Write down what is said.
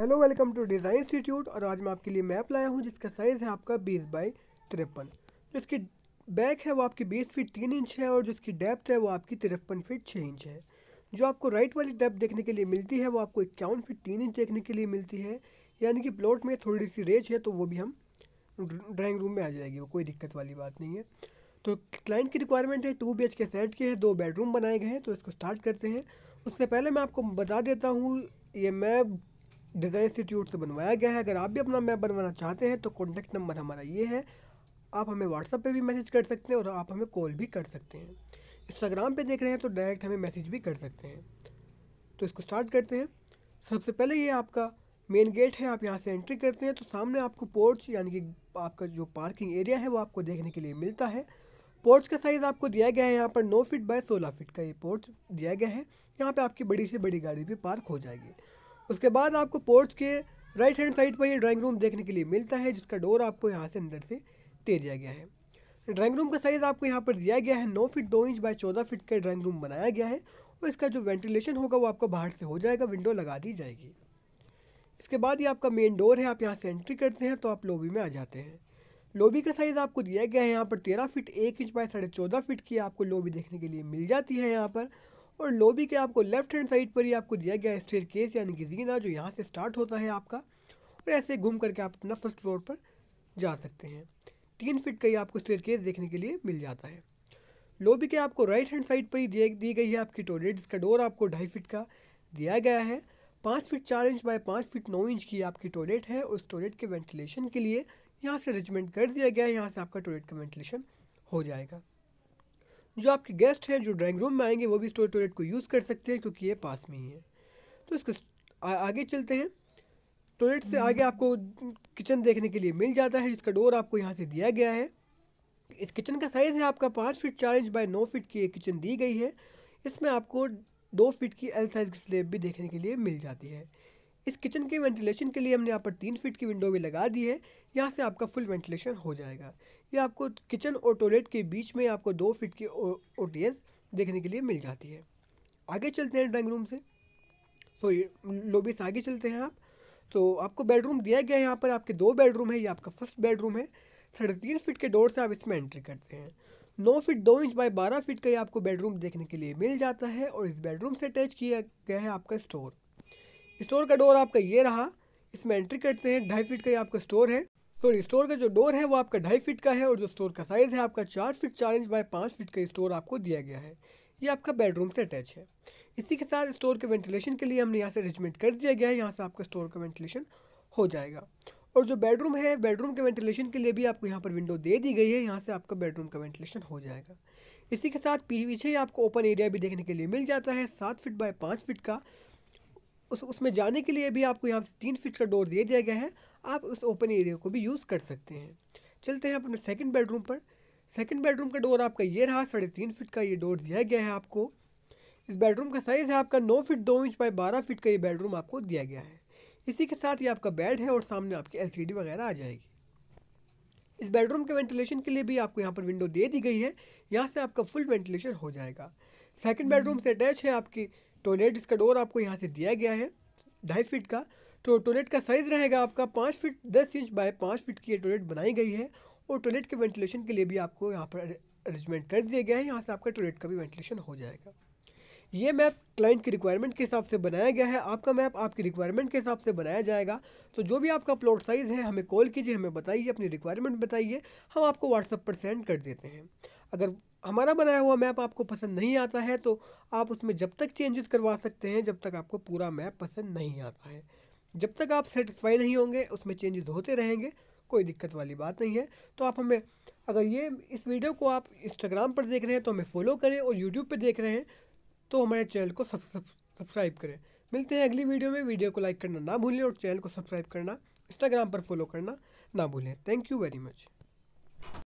hello welcome to design institute और आज मैं आपके लिए मैप लाया हूँ जिसका साइज़ है आपका बीस बाई तिरपन जिसकी इसकी बैक है वो आपकी बीस फीट तीन इंच है और जिसकी डेप्थ है वो आपकी तिरपन फीट छः इंच है जो आपको राइट वाली डेप्थ देखने के लिए मिलती है वो आपको इक्यावन फीट तीन इंच देखने के लिए मिलती है यानी कि प्लॉट में थोड़ी सी रेज है तो वो भी हम ड्राइंग रूम में आ जाएगी वो कोई दिक्कत वाली बात नहीं है तो क्लाइंट की रिक्वायरमेंट है टू बी के सेट के हैं दो बेडरूम बनाए गए हैं तो इसको स्टार्ट करते हैं उससे पहले मैं आपको बता देता हूँ ये मैप डिज़ाइन इंस्टीट्यूट से बनवाया गया है अगर आप भी अपना मैप बनवाना चाहते हैं तो कॉन्टैक्ट नंबर हमारा ये है आप हमें व्हाट्सअप पे भी मैसेज कर सकते हैं और आप हमें कॉल भी कर सकते हैं इंस्टाग्राम पे देख रहे हैं तो डायरेक्ट हमें मैसेज भी कर सकते हैं तो इसको स्टार्ट करते हैं सबसे पहले ये आपका मेन गेट है आप यहाँ से एंट्री करते हैं तो सामने आपको पोर्च यानी कि आपका जो पार्किंग एरिया है वो आपको देखने के लिए मिलता है पोर्च का साइज़ आपको दिया गया है यहाँ पर नौ फीट बाय सोलह फीट का ये पोर्च दिया गया है यहाँ पर आपकी बड़ी से बड़ी गाड़ी भी पार्क हो जाएगी उसके बाद आपको पोर्च के राइट हैंड साइड पर ये ड्राइंग रूम देखने के लिए मिलता है जिसका डोर आपको यहाँ से अंदर से दे दिया गया है ड्राइंग रूम का साइज़ आपको यहाँ पर दिया गया है नौ फिट दो इंच बाय चौदह फिट का ड्राइंग रूम बनाया गया है और इसका जो वेंटिलेशन होगा वो आपको बाहर से हो जाएगा विंडो लगा दी जाएगी इसके बाद ये आपका मेन डोर है आप यहाँ से एंट्री करते हैं तो आप लॉबी में आ जाते हैं लॉबी का साइज़ आपको दिया गया है यहाँ पर तेरह फिट एक इंच बाय साढ़े चौदह फिट की आपको लॉबी देखने के लिए मिल जाती है यहाँ पर और लोबी के आपको लेफ्ट हैंड साइड पर ही आपको दिया गया स्टेयर केस यानी कि जीना जो यहाँ से स्टार्ट होता है आपका और ऐसे घूम करके आप अपना फर्स्ट फ्लोर पर जा सकते हैं तीन फिट का ही आपको स्टेयर केस देखने के लिए मिल जाता है लोबी के आपको राइट हैंड साइड पर ही दी गई है आपकी टॉयलेट जिसका डोर आपको ढाई फिट का दिया गया है पाँच फिट चार इंच बाय पाँच फिट नौ इंच की आपकी टॉयलेट है उस टॉयलेट के वेंटिलेशन के लिए यहाँ से अरेंजमेंट कर दिया गया है यहाँ से आपका टॉयलेट का वेंटिलेशन हो जाएगा जो आपके गेस्ट हैं जो ड्राइंग रूम में आएंगे वो भी स्टोर टॉयलेट को यूज़ कर सकते हैं क्योंकि ये पास में ही है तो इसको आगे चलते हैं टॉयलेट से आगे आपको किचन देखने के लिए मिल जाता है जिसका डोर आपको यहाँ से दिया गया है इस किचन का साइज़ है आपका पाँच फीट चार इंच बाय नौ फीट की एक किचन दी गई है इसमें आपको दो फीट की एल साइज़ की स्लेब भी देखने के लिए मिल जाती है इस किचन के वेंटिलेशन के लिए हमने यहाँ पर तीन फीट की विंडो भी लगा दी है यहाँ से आपका फुल वेंटिलेशन हो जाएगा ये आपको किचन और टॉयलेट के बीच में आपको दो फीट की ओ देखने के लिए मिल जाती है आगे चलते हैं ड्राइंग रूम से सॉरी तो लोबी से आगे चलते हैं आप तो आपको बेडरूम दिया गया है यहाँ पर आपके दो बेडरूम है ये आपका फर्स्ट बेडरूम है साढ़े तीन फीट के डोर से आप इसमें एंट्री करते हैं नौ फीट दो इंच बाय बारह फीट का ये आपको बेडरूम देखने के लिए मिल जाता है और इस बेडरूम से अटैच किया गया है आपका स्टोर स्टोर का डोर आपका ये रहा इसमें एंट्री करते हैं ढाई फीट का ये आपका स्टोर है सॉरी स्टोर का जो डोर है वो आपका ढाई फीट का है और जो स्टोर का साइज़ है आपका चार फीट चार इंच बाय पाँच फीट का स्टोर आपको दिया गया है ये आपका बेडरूम से अटैच है इसी के साथ स्टोर के वेंटिलेशन के लिए हमने यहाँ से अरेंजमेंट कर दिया गया है यहाँ से आपका स्टोर का वेंटिलेशन हो जाएगा और जो बेडरूम है बेडरूम के वेंटिलेशन के लिए भी आपको यहाँ पर विंडो दे दी गई है यहाँ से आपका बेडरूम का वेंटिलेशन हो जाएगा इसी के साथ पीछे ही आपको ओपन एरिया भी देखने के लिए मिल जाता है सात फिट बाय पाँच फिट का उस उसमें जाने के लिए भी आपको यहाँ से तीन फीट का डोर दे दिया गया है आप उस ओपन एरिया को भी यूज़ कर सकते हैं चलते हैं अपने सेकंड बेडरूम पर सेकंड बेडरूम का डोर आपका ये रहा साढ़े तीन फिट का ये डोर दिया गया है आपको इस बेडरूम का साइज़ है आपका नौ फिट दो इंच बाई बारह फिट का ये बेडरूम आपको दिया गया है इसी के साथ ये आपका बेड है और सामने आपकी एल वगैरह आ जाएगी इस बेडरूम के वेंटिलेशन के लिए भी आपको यहाँ पर विंडो दे दी गई है यहाँ से आपका फुल वेंटिलेशन हो जाएगा सेकेंड बेडरूम से अटैच है आपकी टॉयलेट इसका डोर आपको यहाँ से दिया गया है ढाई फीट का तो टॉयलेट का साइज़ रहेगा आपका पाँच फीट दस इंच बाय पाँच फीट की ये टॉयलेट बनाई गई है और टॉयलेट के वेंटिलेशन के लिए भी आपको यहाँ पर अरेंजमेंट कर दिया गया है यहाँ से आपका टॉयलेट का भी वेंटिलेशन हो जाएगा ये मैप क्लाइंट की रिक्वायरमेंट के हिसाब से बनाया गया है आपका मैप आपकी रिक्वायरमेंट के हिसाब से बनाया जाएगा तो जो भी आपका प्लॉट साइज़ है हमें कॉल कीजिए हमें बताइए अपनी रिक्वायरमेंट बताइए हम आपको व्हाट्सअप पर सेंड कर देते हैं अगर हमारा बनाया हुआ मैप आपको पसंद नहीं आता है तो आप उसमें जब तक चेंजेस करवा सकते हैं जब तक आपको पूरा मैप पसंद नहीं आता है जब तक आप सेटिस्फाई नहीं होंगे उसमें चेंजेस होते रहेंगे कोई दिक्कत वाली बात नहीं है तो आप हमें अगर ये इस वीडियो को आप इंस्टाग्राम पर देख रहे हैं तो हमें फॉलो करें और यूट्यूब पर देख रहे हैं तो हमारे चैनल को सब्सक्राइब करें मिलते हैं अगली वीडियो में वीडियो को लाइक करना ना भूलें और चैनल को सब्सक्राइब करना इंस्टाग्राम पर फॉलो करना ना भूलें थैंक यू वेरी मच